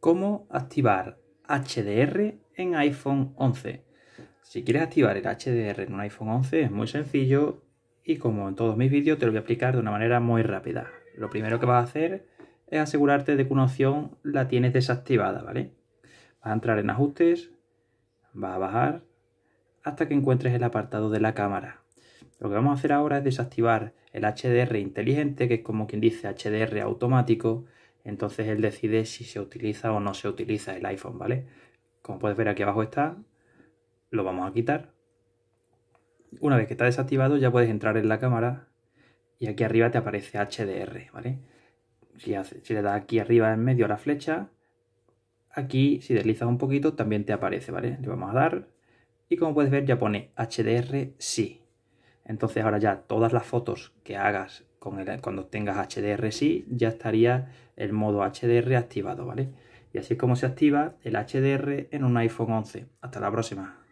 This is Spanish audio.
cómo activar HDR en iPhone 11. Si quieres activar el HDR en un iPhone 11 es muy sencillo y como en todos mis vídeos te lo voy a explicar de una manera muy rápida. Lo primero que vas a hacer es asegurarte de que una opción la tienes desactivada, ¿vale? Vas a entrar en ajustes, vas a bajar hasta que encuentres el apartado de la cámara. Lo que vamos a hacer ahora es desactivar el HDR inteligente, que es como quien dice HDR automático, entonces él decide si se utiliza o no se utiliza el iPhone, ¿vale? Como puedes ver aquí abajo está, lo vamos a quitar. Una vez que está desactivado ya puedes entrar en la cámara y aquí arriba te aparece HDR, ¿vale? Si, le das aquí arriba en medio a la flecha, aquí si deslizas un poquito también te aparece, ¿vale? Le vamos a dar y como puedes ver ya pone HDR sí. Entonces ahora ya todas las fotos que hagas con cuando tengas HDR sí, ya estaría el modo HDR activado, ¿vale? Y así como se activa el HDR en un iPhone 11. Hasta la próxima.